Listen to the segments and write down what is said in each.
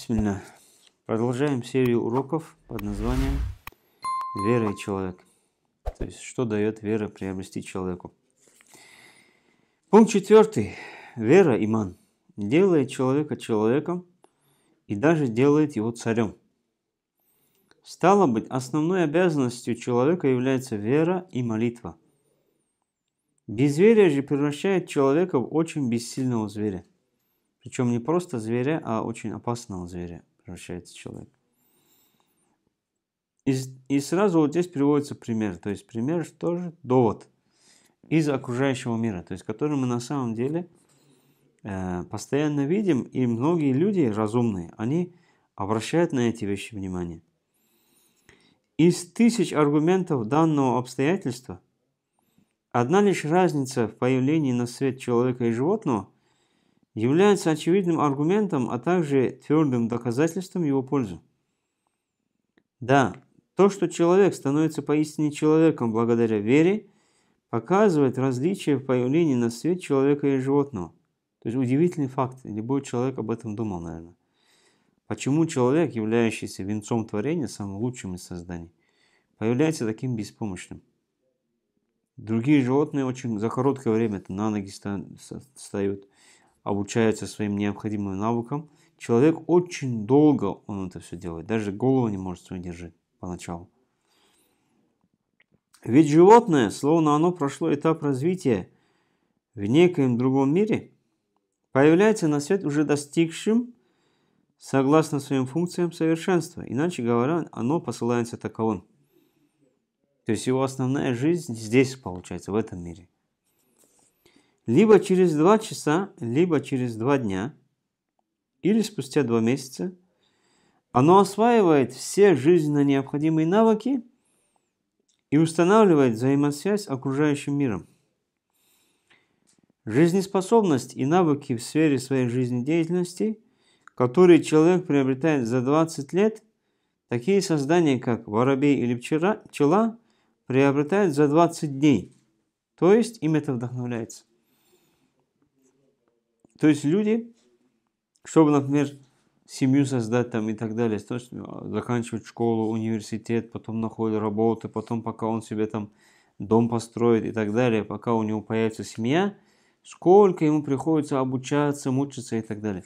Бисмилля. Продолжаем серию уроков под названием «Вера и человек». То есть, что дает вера приобрести человеку. Пункт четвертый. Вера, иман, делает человека человеком и даже делает его царем. Стало быть, основной обязанностью человека является вера и молитва. Безверие же превращает человека в очень бессильного зверя. Причем не просто зверя, а очень опасного зверя превращается человек. И, и сразу вот здесь приводится пример. То есть пример тоже довод из окружающего мира, то есть который мы на самом деле э, постоянно видим, и многие люди разумные, они обращают на эти вещи внимание. Из тысяч аргументов данного обстоятельства одна лишь разница в появлении на свет человека и животного – является очевидным аргументом, а также твердым доказательством его пользы. Да, то, что человек становится поистине человеком благодаря вере, показывает различие в появлении на свет человека и животного. То есть удивительный факт, любой человек об этом думал, наверное. Почему человек, являющийся венцом творения, самым лучшим из созданий, появляется таким беспомощным? Другие животные очень за короткое время на ноги встают, обучается своим необходимым навыкам, человек очень долго он это все делает, даже голову не может свою держать поначалу. Ведь животное, словно оно прошло этап развития в некоем другом мире, появляется на свет уже достигшим, согласно своим функциям, совершенства. Иначе говоря, оно посылается таковым. То есть его основная жизнь здесь, получается, в этом мире – либо через два часа, либо через два дня, или спустя два месяца, оно осваивает все жизненно необходимые навыки и устанавливает взаимосвязь с окружающим миром. Жизнеспособность и навыки в сфере своей жизнедеятельности, которые человек приобретает за 20 лет, такие создания, как воробей или пчела, приобретают за 20 дней. То есть им это вдохновляется. То есть люди, чтобы, например, семью создать там и так далее, то есть заканчивают школу, университет, потом находят работу, потом пока он себе там дом построит и так далее, пока у него появится семья, сколько ему приходится обучаться, мучиться и так далее.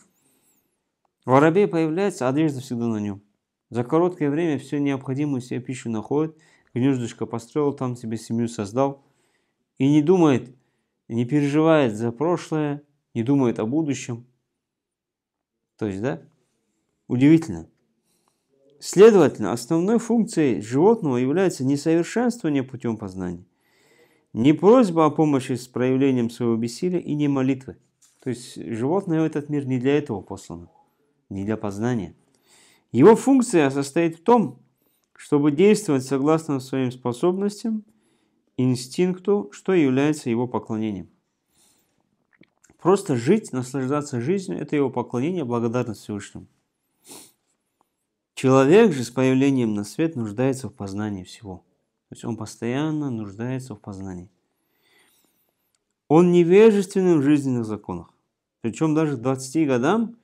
Воробей появляется, а одежда всегда на нем. За короткое время все необходимое себе пищу находит, гнездышко построил, там себе семью создал. И не думает, не переживает за прошлое, не думает о будущем. То есть, да? Удивительно. Следовательно, основной функцией животного является не совершенствование путем познания, не просьба о помощи с проявлением своего бессилия и не молитвы. То есть животное в этот мир не для этого послано, не для познания. Его функция состоит в том, чтобы действовать согласно своим способностям, инстинкту, что является его поклонением. Просто жить, наслаждаться жизнью – это его поклонение, благодарность Всевышнему. Человек же с появлением на свет нуждается в познании всего. То есть он постоянно нуждается в познании. Он невежественен в жизненных законах. Причем даже к 20 годам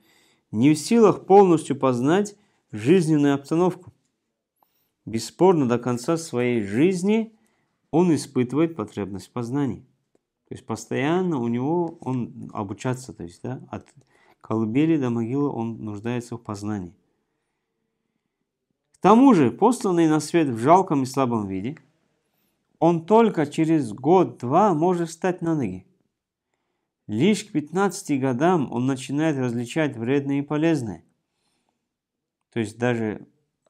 не в силах полностью познать жизненную обстановку. Бесспорно, до конца своей жизни он испытывает потребность познаний. То есть постоянно у него, он обучаться, то есть, да, от колыбели до могилы он нуждается в познании. К тому же, посланный на свет в жалком и слабом виде, он только через год-два может встать на ноги. Лишь к 15 годам он начинает различать вредное и полезное. То есть даже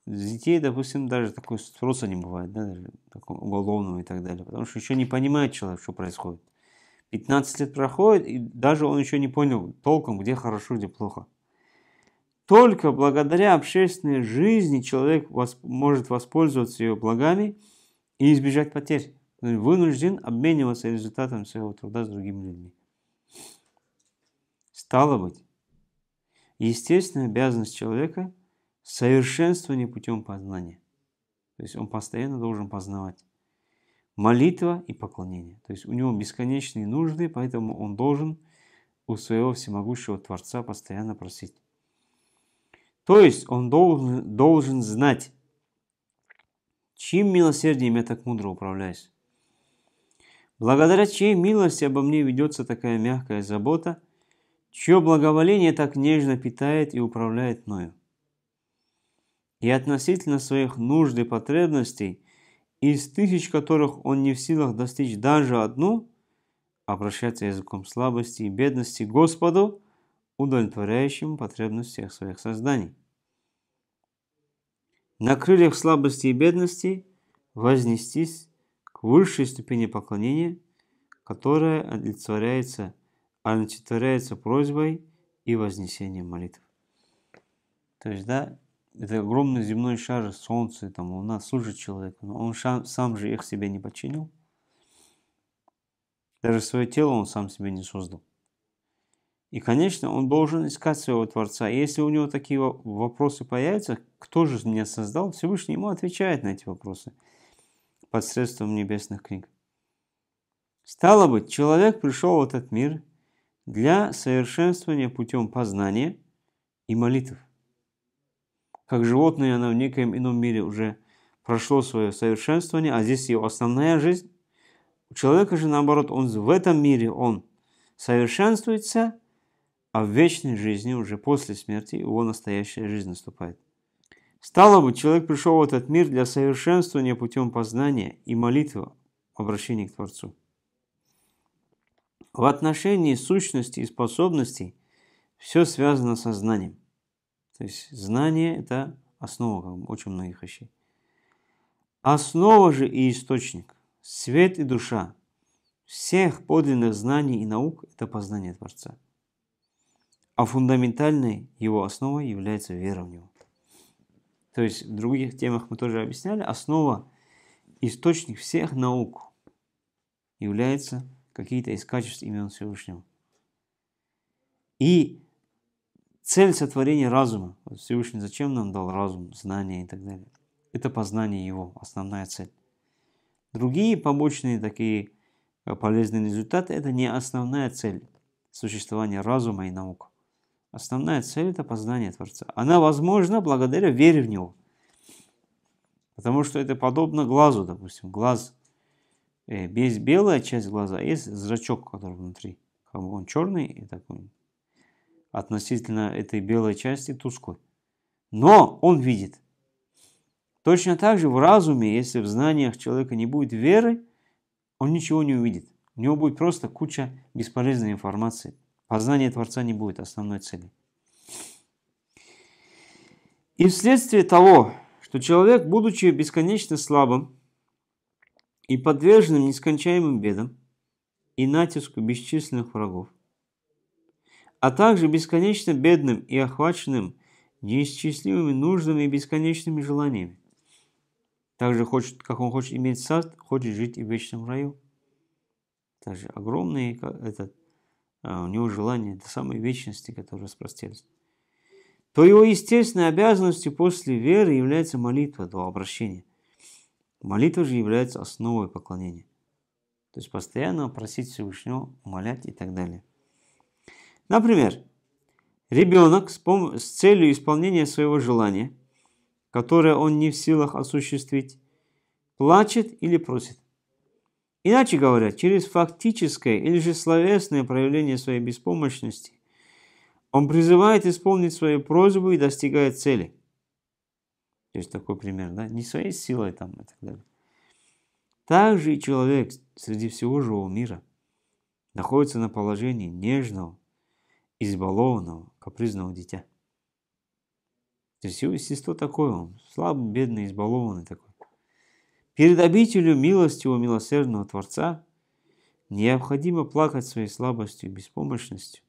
детей, допустим, даже такой спроса не бывает, да, даже такого уголовного и так далее, потому что еще не понимает человек, что происходит. 15 лет проходит, и даже он еще не понял толком, где хорошо, где плохо. Только благодаря общественной жизни человек восп может воспользоваться ее благами и избежать потерь. Он вынужден обмениваться результатом своего труда с другими людьми. Стало быть, естественная обязанность человека – совершенствование путем познания. То есть он постоянно должен познавать молитва и поклонение. То есть у него бесконечные нужды, поэтому он должен у своего всемогущего Творца постоянно просить. То есть он должен, должен знать, чьим милосердием я так мудро управляюсь. Благодаря чьей милости обо мне ведется такая мягкая забота, чье благоволение так нежно питает и управляет мною. И относительно своих нужд и потребностей – из тысяч которых он не в силах достичь даже одну, обращается языком слабости и бедности Господу, удовлетворяющему потребность всех своих созданий. На крыльях слабости и бедности вознестись к высшей ступени поклонения, которая олицетворяется, олицетворяется просьбой и вознесением молитв. То есть, да, это огромный земной шар, солнце, там, у нас служит человек. но он шам, сам же их себе не подчинил. Даже свое тело он сам себе не создал. И, конечно, он должен искать своего Творца. И если у него такие вопросы появятся, кто же меня создал, Всевышний ему отвечает на эти вопросы посредством небесных книг. Стало быть, человек пришел в этот мир для совершенствования путем познания и молитв. Как животное оно в некоем ином мире уже прошло свое совершенствование, а здесь его основная жизнь. У человека же наоборот, он в этом мире, он совершенствуется, а в вечной жизни уже после смерти его настоящая жизнь наступает. Стало бы человек пришел в этот мир для совершенствования путем познания и молитвы, обращения к Творцу. В отношении сущности и способностей все связано со знанием. То есть знание – это основа как бы, очень многих вещей. Основа же и источник, свет и душа всех подлинных знаний и наук – это познание Творца. А фундаментальной его основой является вера в Него. То есть в других темах мы тоже объясняли, основа, источник всех наук является какие-то из качеств имен Всевышнего. И цель сотворения разума. Всевышний зачем нам дал разум, знания и так далее? Это познание его, основная цель. Другие побочные такие э, полезные результаты – это не основная цель существования разума и наук. Основная цель – это познание Творца. Она возможна благодаря вере в Него. Потому что это подобно глазу, допустим. Глаз, э, есть белая часть глаза, а есть зрачок, который внутри. он черный и такой относительно этой белой части тусклы. Но он видит. Точно так же в разуме, если в знаниях человека не будет веры, он ничего не увидит. У него будет просто куча бесполезной информации. Познание Творца не будет основной цели. И вследствие того, что человек, будучи бесконечно слабым и подверженным нескончаемым бедам и натиску бесчисленных врагов, а также бесконечно бедным и охваченным неисчислимыми нуждами и бесконечными желаниями. Также хочет, как он хочет иметь сад, хочет жить и в вечном раю. Также огромные э, этот, а, у него желания до самой вечности, которые распростерлись. То его естественной обязанностью после веры является молитва два обращения. Молитва же является основой поклонения. То есть постоянно просить Всевышнего, умолять и так далее. Например, ребенок с, пом- с целью исполнения своего желания, которое он не в силах осуществить, плачет или просит. Иначе говоря, через фактическое или же словесное проявление своей беспомощности он призывает исполнить свою просьбу и достигает цели. То есть такой пример, да? Не своей силой там и так далее. Также и человек среди всего живого мира находится на положении нежного, избалованного, капризного дитя. То есть его естество такое, он слабый, бедный, избалованный такой. Перед обителю милостивого, милосердного Творца необходимо плакать своей слабостью и беспомощностью,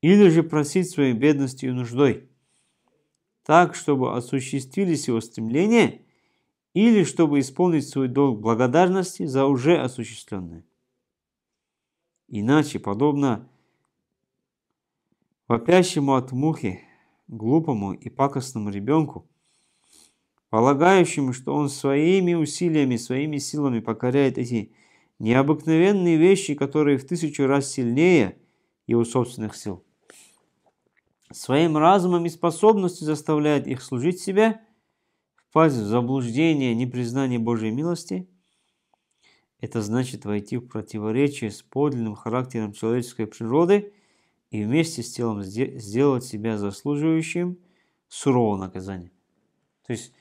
или же просить своей бедностью и нуждой, так, чтобы осуществились его стремления, или чтобы исполнить свой долг благодарности за уже осуществленное. Иначе, подобно вопящему от мухи, глупому и пакостному ребенку, полагающему, что он своими усилиями, своими силами покоряет эти необыкновенные вещи, которые в тысячу раз сильнее его собственных сил. Своим разумом и способностью заставляет их служить себе, впасть в заблуждение непризнание Божьей милости. Это значит войти в противоречие с подлинным характером человеческой природы – и вместе с телом сделать себя заслуживающим сурового наказания. То есть,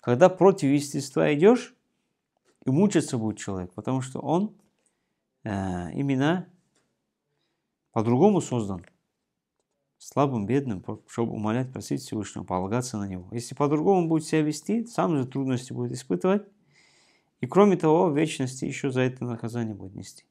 когда против естества идешь, и мучиться будет человек, потому что он э, именно по-другому создан. Слабым, бедным, чтобы умолять, просить Всевышнего, полагаться на него. Если по-другому будет себя вести, сам же трудности будет испытывать. И кроме того, в вечности еще за это наказание будет нести.